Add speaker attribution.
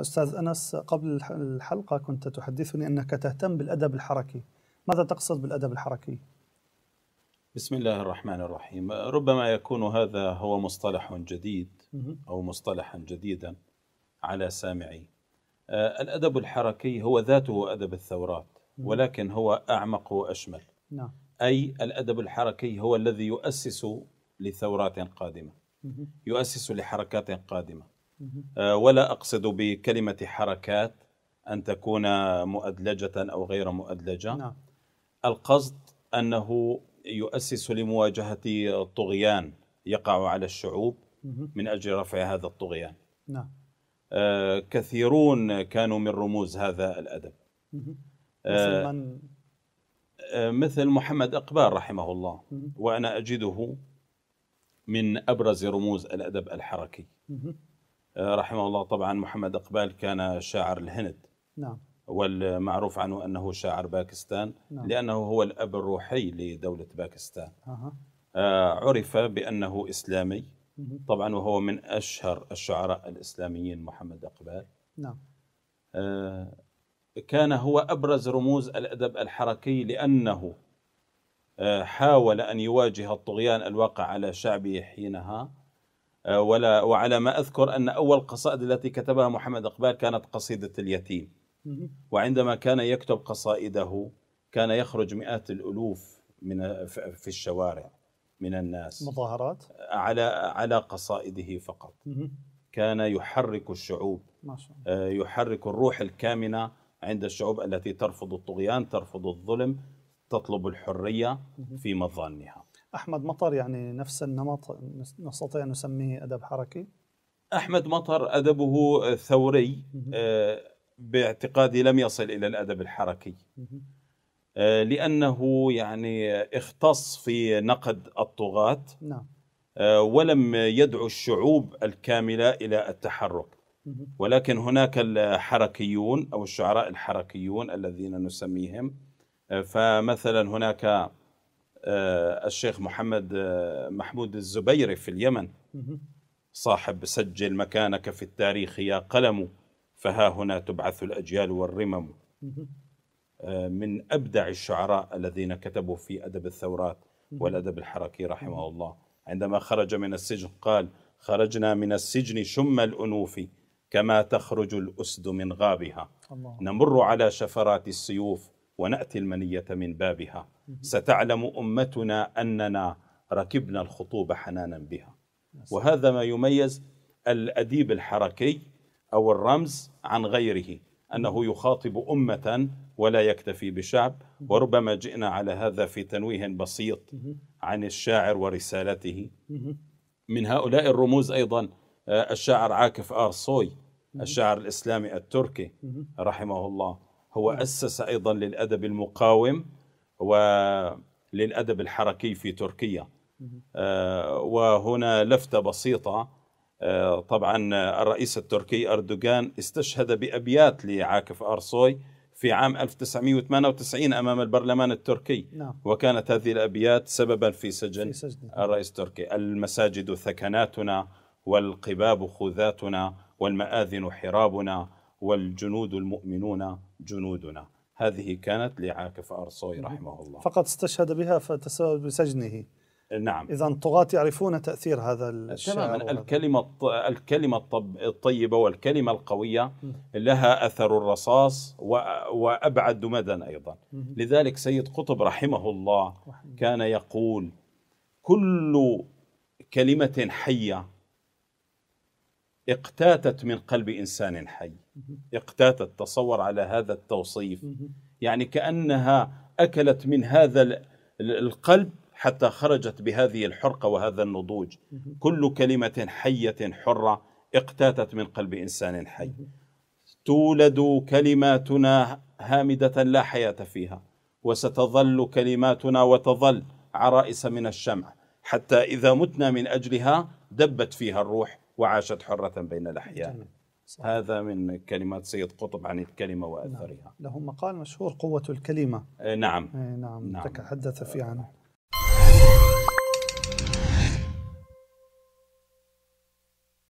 Speaker 1: أستاذ أنس قبل الحلقة كنت تحدثني أنك تهتم بالأدب الحركي ماذا تقصد بالأدب الحركي؟ بسم الله الرحمن الرحيم ربما يكون هذا هو مصطلح جديد أو مصطلحا جديدا على سامعي آه، الأدب الحركي هو ذاته أدب الثورات ولكن هو أعمق وأشمل نعم. أي الأدب الحركي هو الذي يؤسس لثورات قادمة يؤسس لحركات قادمة آه، ولا أقصد بكلمة حركات أن تكون مؤدلجة أو غير مؤدلجة نعم. القصد أنه يؤسس لمواجهة طغيان يقع على الشعوب من أجل رفع هذا الطغيان نعم. آه كثيرون كانوا من رموز هذا الأدب آه، مثل من؟ آه مثل محمد أقبال رحمه الله وأنا أجده من أبرز رموز الأدب الحركي آه، رحمه الله طبعا محمد اقبال كان شاعر الهند نعم والمعروف عنه انه شاعر باكستان نعم. لانه هو الاب الروحي لدوله باكستان أه. عرف بانه اسلامي مه. طبعا وهو من اشهر الشعراء الاسلاميين محمد اقبال نعم آه كان هو ابرز رموز الادب الحركي لانه آه حاول ان يواجه الطغيان الواقع على شعبه حينها آه، ولا وعلى ما أذكر أن أول قصائد التي كتبها محمد إقبال كانت قصيدة اليتيم وعندما كان يكتب قصائده كان يخرج مئات الألوف من في الشوارع من الناس مظاهرات على على قصائده فقط كان يحرك الشعوب ما شاء الله. آه، يحرك الروح الكامنه عند الشعوب التي ترفض الطغيان ترفض الظلم تطلب الحريه في مظانها أحمد مطر يعني نفس النمط نستطيع أن نسميه أدب حركي أحمد مطر أدبه ثوري آه، باعتقادي لم يصل إلى الأدب الحركي آه، لأنه يعني اختص في نقد الطغاة نعم. آه، ولم يدعو الشعوب الكاملة إلى التحرك ولكن هناك الحركيون أو الشعراء الحركيون الذين نسميهم فمثلا هناك آه، الشيخ محمد آه، محمود الزبيري في اليمن صاحب سجل مكانك في التاريخ يا قلم فها هنا تبعث الأجيال والرمم آه، من أبدع الشعراء الذين كتبوا في أدب الثورات والأدب الحركي رحمه الله عندما خرج من السجن قال خرجنا من السجن شم الأنوف كما تخرج الأسد من غابها نمر على شفرات السيوف وناتي المنيه من بابها ستعلم امتنا اننا ركبنا الخطوب حنانا بها نعم. وهذا ما يميز الاديب الحركي او الرمز عن غيره انه يخاطب امه ولا يكتفي بشعب وربما جئنا على هذا في تنويه بسيط عن الشاعر ورسالته من هؤلاء الرموز ايضا آه، الشاعر عاكف ارصوي الشاعر الاسلامي التركي رحمه الله هو نعم. أسس أيضا للأدب المقاوم وللأدب الحركي في تركيا آه، وهنا لفتة بسيطة آه، طبعا الرئيس التركي أردوغان استشهد بأبيات لعاكف أرصوي في عام 1998 أمام البرلمان التركي نعم. وكانت هذه الأبيات سببا في سجن, في سجن. الرئيس التركي المساجد ثكناتنا والقباب خوذاتنا والمآذن حرابنا والجنود المؤمنون جنودنا هذه كانت لعاكف أرصوي رحمه الله فقد استشهد بها فتسبب بسجنه نعم إذا الطغاة يعرفون تأثير هذا الشعر تماما الكلمة الكلمة الطيبة والكلمة القوية لها أثر الرصاص وأبعد مدى أيضا لذلك سيد قطب رحمه الله كان يقول كل كلمة حية اقتاتت من قلب انسان حي اقتاتت تصور على هذا التوصيف يعني كانها اكلت من هذا القلب حتى خرجت بهذه الحرقه وهذا النضوج كل كلمه حيه حره اقتاتت من قلب انسان حي تولد كلماتنا هامده لا حياه فيها وستظل كلماتنا وتظل عرائس من الشمع حتى اذا متنا من اجلها دبت فيها الروح وعاشت حرة بين الأحياء هذا من كلمات سيد قطب عن الكلمة نعم. وأثرها نعم. له مقال مشهور قوة الكلمة آه، نعم. إيه، نعم نعم, نعم. تحدث فيه عنه